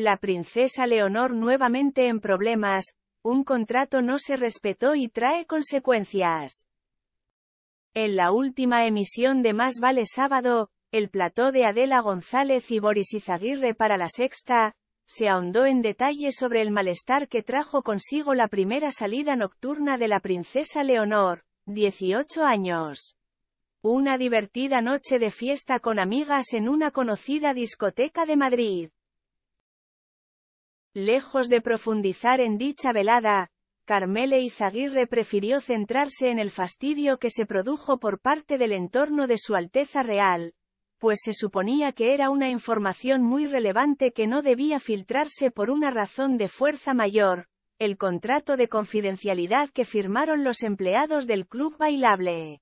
La princesa Leonor nuevamente en problemas, un contrato no se respetó y trae consecuencias. En la última emisión de Más Vale Sábado, el plató de Adela González y Boris Izaguirre para la sexta, se ahondó en detalle sobre el malestar que trajo consigo la primera salida nocturna de la princesa Leonor, 18 años. Una divertida noche de fiesta con amigas en una conocida discoteca de Madrid. Lejos de profundizar en dicha velada, Carmele Izaguirre prefirió centrarse en el fastidio que se produjo por parte del entorno de Su Alteza Real, pues se suponía que era una información muy relevante que no debía filtrarse por una razón de fuerza mayor, el contrato de confidencialidad que firmaron los empleados del club bailable.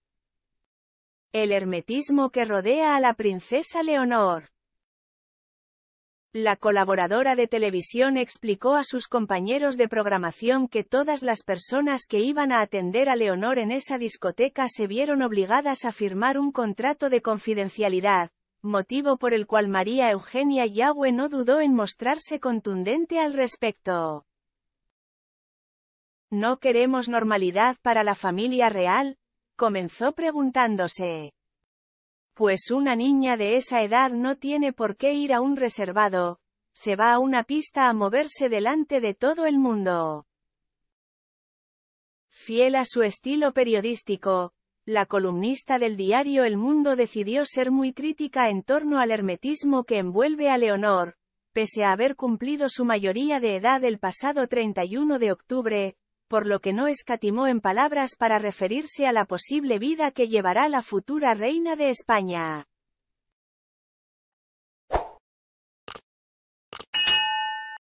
El hermetismo que rodea a la princesa Leonor. La colaboradora de televisión explicó a sus compañeros de programación que todas las personas que iban a atender a Leonor en esa discoteca se vieron obligadas a firmar un contrato de confidencialidad, motivo por el cual María Eugenia Yagüe no dudó en mostrarse contundente al respecto. No queremos normalidad para la familia real, comenzó preguntándose. Pues una niña de esa edad no tiene por qué ir a un reservado, se va a una pista a moverse delante de todo el mundo. Fiel a su estilo periodístico, la columnista del diario El Mundo decidió ser muy crítica en torno al hermetismo que envuelve a Leonor, pese a haber cumplido su mayoría de edad el pasado 31 de octubre, por lo que no escatimó en palabras para referirse a la posible vida que llevará la futura reina de España.